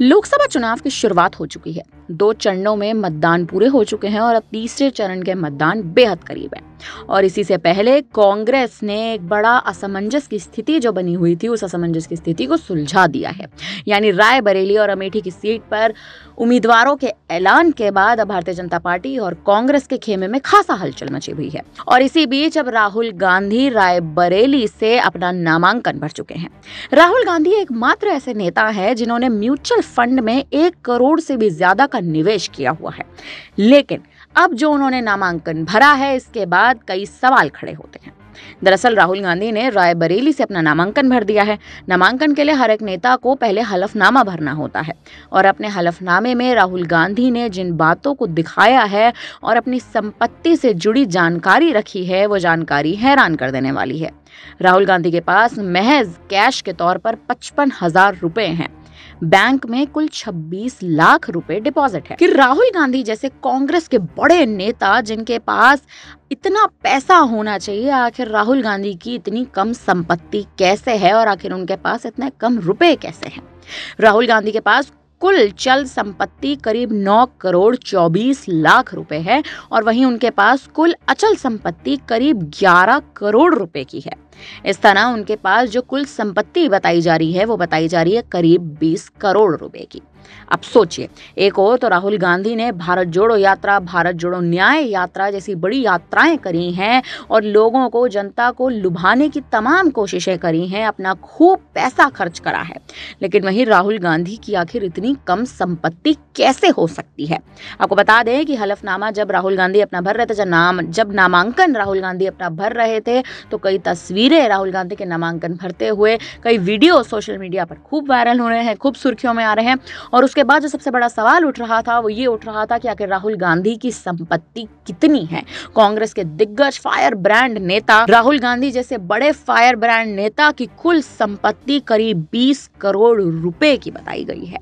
लोकसभा चुनाव की शुरुआत हो चुकी है दो चरणों में मतदान पूरे हो चुके हैं और अब तीसरे चरण के मतदान बेहद करीब है और इसी से पहले कांग्रेस ने एक बड़ा असमंजस की स्थिति जो बनी हुई थी उस असमंजस की स्थिति को सुलझा दिया है यानी रायबरेली और अमेठी की सीट पर उम्मीदवारों के ऐलान के बाद अब भारतीय जनता पार्टी और कांग्रेस के खेमे में खासा हलचल मची हुई है और इसी बीच अब राहुल गांधी रायबरेली से अपना नामांकन भर चुके हैं राहुल गांधी एकमात्र ऐसे नेता है जिन्होंने म्यूचुअल फंड में एक करोड़ से भी ज्यादा का निवेश किया हुआ है लेकिन अब जो उन्होंने नामांकन भरा है इसके बाद कई सवाल खड़े होते हैं दरअसल राहुल गांधी ने रायबरेली से अपना नामांकन भर दिया है नामांकन के लिए हर एक नेता को पहले हलफनामा भरना होता है और अपने हलफनामे में राहुल गांधी ने जिन बातों को दिखाया है और अपनी संपत्ति से जुड़ी जानकारी रखी है वो जानकारी हैरान कर देने वाली है राहुल गांधी के पास महज कैश के तौर पर पचपन हजार रुपये हैं बैंक में कुल 26 लाख रुपए डिपॉजिट है फिर राहुल गांधी जैसे कांग्रेस के बड़े नेता जिनके पास इतना पैसा होना चाहिए आखिर राहुल गांधी की इतनी कम संपत्ति कैसे है और आखिर उनके पास इतने कम रुपए कैसे हैं राहुल गांधी के पास कुल चल संपत्ति करीब 9 करोड़ 24 लाख रुपए है और वहीं उनके पास कुल अचल संपत्ति करीब 11 करोड़ रुपए की है इस तरह उनके पास जो कुल संपत्ति बताई जा रही है वो बताई जा रही है करीब 20 करोड़ रुपए की अब सोचिए एक और तो राहुल गांधी ने भारत जोड़ो यात्रा भारत जोड़ो न्याय यात्रा जैसी बड़ी यात्राएं करी हैं और लोगों को जनता को लुभाने की तमाम कोशिशें करी हैं अपना खूब पैसा खर्च करा है लेकिन वहीं राहुल गांधी की आखिर इतनी कम संपत्ति कैसे हो सकती है आपको बता दें कि हलफनामा जब राहुल गांधी अपना भर रहे थे जब नाम जब नामांकन राहुल गांधी अपना भर रहे थे तो कई तस्वीरें राहुल गांधी के नामांकन भरते हुए कई वीडियो सोशल मीडिया पर खूब वायरल हो रहे हैं खूब सुर्खियों में आ रहे हैं और उसके बाद जो सबसे बड़ा सवाल उठ रहा था वो ये उठ रहा था कि आखिर राहुल गांधी की संपत्ति कितनी है कांग्रेस के दिग्गज फायर ब्रांड नेता राहुल गांधी जैसे बड़े फायर ब्रांड नेता की कुल संपत्ति करीब बीस करोड़ रुपए की बताई गई है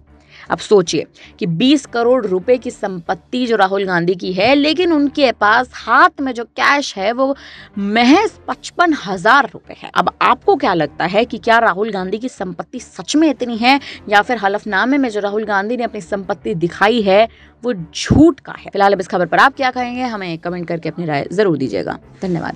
अब सोचिए कि 20 करोड़ रुपए की संपत्ति जो राहुल गांधी की है लेकिन उनके पास हाथ में जो कैश है वो महज पचपन हजार रुपए है अब आपको क्या लगता है कि क्या राहुल गांधी की संपत्ति सच में इतनी है या फिर हलफनामे में जो राहुल गांधी ने अपनी संपत्ति दिखाई है वो झूठ का है फिलहाल अब इस खबर पर आप क्या कहेंगे हमें कमेंट करके अपनी राय जरूर दीजिएगा धन्यवाद